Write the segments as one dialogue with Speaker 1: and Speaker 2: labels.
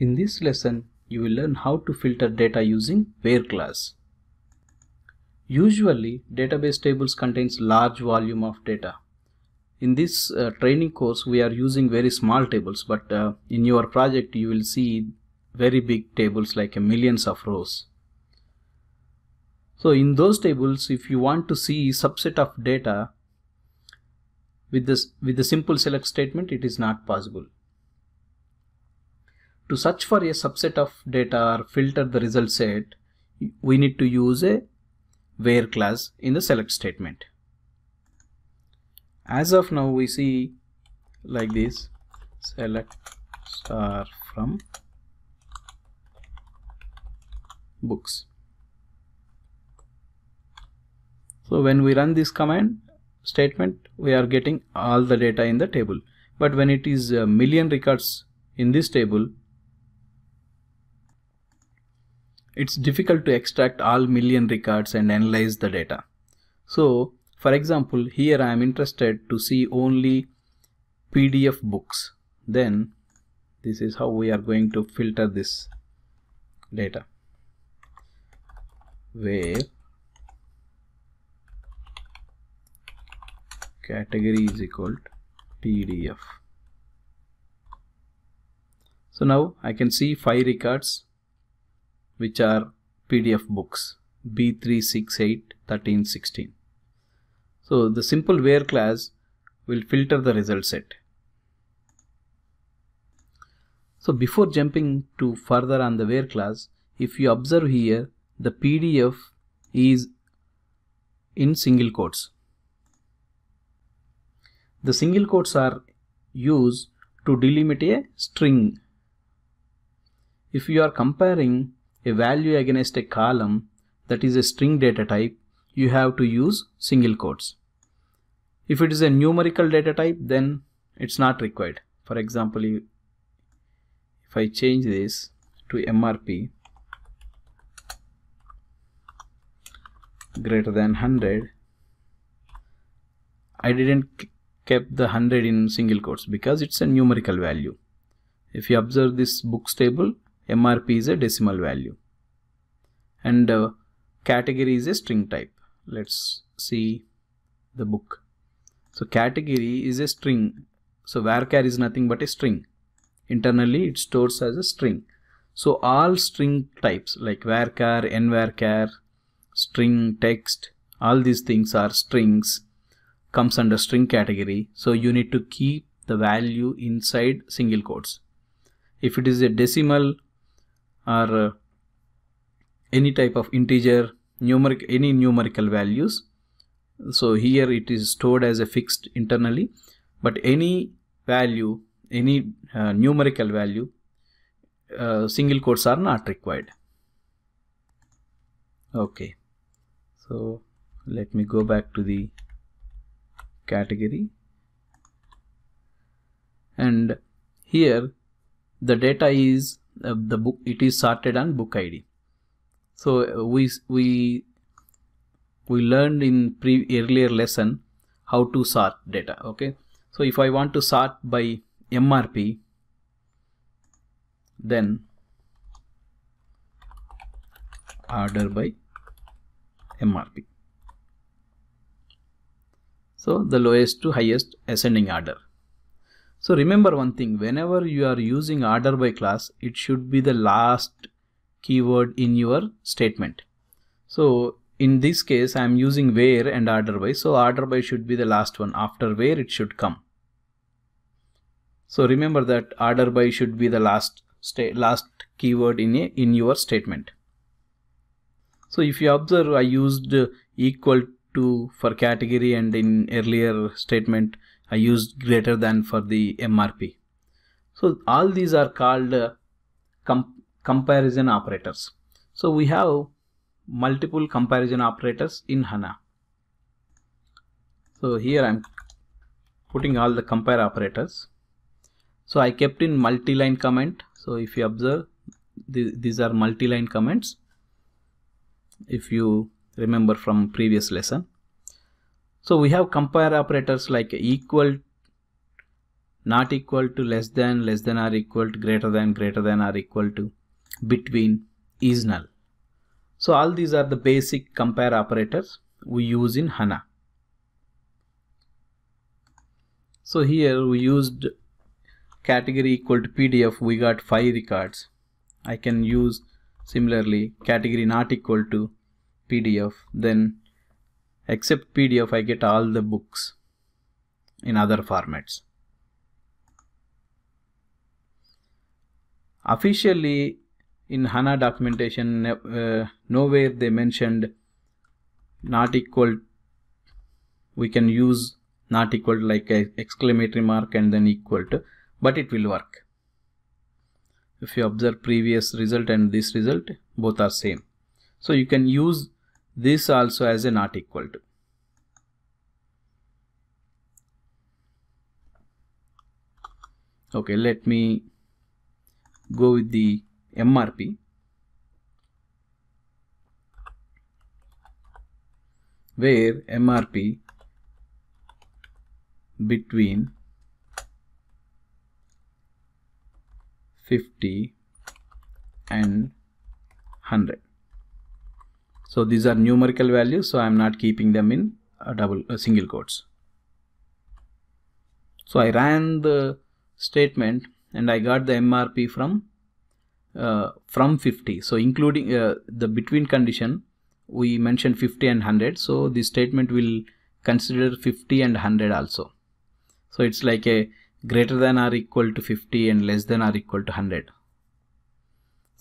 Speaker 1: In this lesson, you will learn how to filter data using WHERE class. Usually, database tables contains large volume of data. In this uh, training course, we are using very small tables, but uh, in your project, you will see very big tables like uh, millions of rows. So in those tables, if you want to see subset of data, with this with the simple select statement, it is not possible to search for a subset of data or filter the result set, we need to use a where clause in the select statement. As of now, we see like this select star from books. So when we run this command statement, we are getting all the data in the table. But when it is a million records in this table, it's difficult to extract all million records and analyze the data. So for example, here I am interested to see only PDF books. Then this is how we are going to filter this data where category is equal to PDF. So now I can see five records which are PDF books B368 1316. So the simple where class will filter the result set. So before jumping to further on the where class, if you observe here, the PDF is in single quotes. The single quotes are used to delimit a string. If you are comparing a value against a column that is a string data type, you have to use single quotes. If it is a numerical data type, then it's not required. For example, if I change this to MRP greater than 100, I didn't kept the 100 in single quotes because it's a numerical value. If you observe this books table, MRP is a decimal value and uh, category is a string type. Let's see the book. So category is a string. So varchar is nothing but a string. Internally it stores as a string. So all string types like varchar, nvarchar, string, text, all these things are strings comes under string category. So you need to keep the value inside single quotes. If it is a decimal, or uh, any type of integer numeric any numerical values so here it is stored as a fixed internally but any value any uh, numerical value uh, single quotes are not required okay so let me go back to the category and here the data is the book it is sorted on book id so we we we learned in pre earlier lesson how to sort data okay so if i want to sort by mrp then order by mrp so the lowest to highest ascending order so remember one thing, whenever you are using order by class, it should be the last keyword in your statement. So in this case, I am using where and order by. So order by should be the last one. After where it should come. So remember that order by should be the last last keyword in a, in your statement. So if you observe, I used equal to for category and in earlier statement I used greater than for the MRP. So all these are called uh, com comparison operators. So we have multiple comparison operators in HANA. So here I'm putting all the compare operators. So I kept in multi-line comment. So if you observe, th these are multi-line comments. If you remember from previous lesson. So we have compare operators like equal, not equal to, less than, less than or equal to, greater than, greater than or equal to, between, is null. So all these are the basic compare operators we use in HANA. So here we used category equal to PDF, we got five records. I can use similarly category not equal to PDF, then except PDF I get all the books in other formats. Officially in HANA documentation uh, nowhere they mentioned not equal we can use not equal to like a exclamatory mark and then equal to but it will work if you observe previous result and this result both are same so you can use this also as a not equal to. Okay, let me go with the MRP. where MRP between 50 and 100 so these are numerical values, so I'm not keeping them in a uh, double a uh, single quotes. So I ran the statement and I got the MRP from uh, from 50. So including uh, the between condition, we mentioned 50 and 100. So this statement will consider 50 and 100 also. So it's like a greater than or equal to 50 and less than or equal to 100.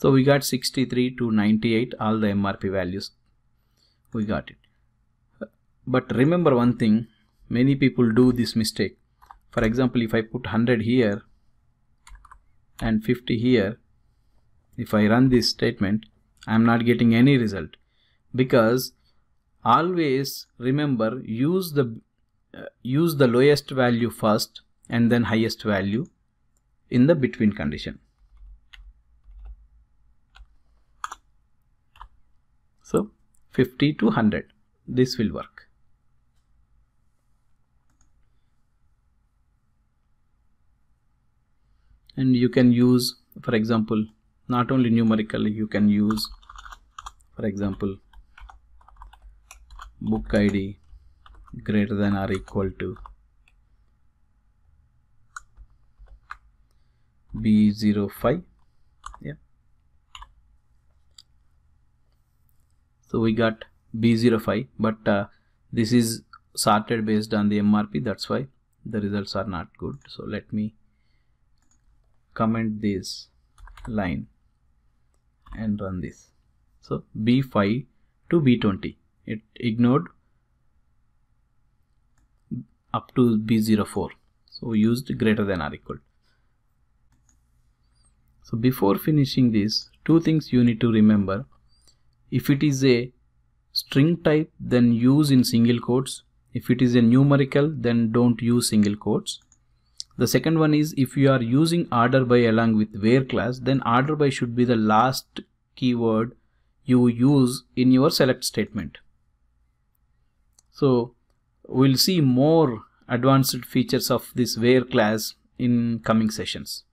Speaker 1: So we got 63 to 98, all the MRP values. We got it. But remember one thing, many people do this mistake. For example, if I put 100 here and 50 here, if I run this statement, I am not getting any result because always remember use the uh, use the lowest value first and then highest value in the between condition. So 50 to 100, this will work. And you can use, for example, not only numerical, you can use, for example, book ID greater than or equal to B05 so we got b05 but uh, this is sorted based on the mrp that's why the results are not good so let me comment this line and run this so b5 to b20 it ignored up to b04 so we used greater than or equal so before finishing this two things you need to remember if it is a string type, then use in single quotes. If it is a numerical, then don't use single quotes. The second one is if you are using order by along with where class, then order by should be the last keyword you use in your select statement. So we'll see more advanced features of this where class in coming sessions.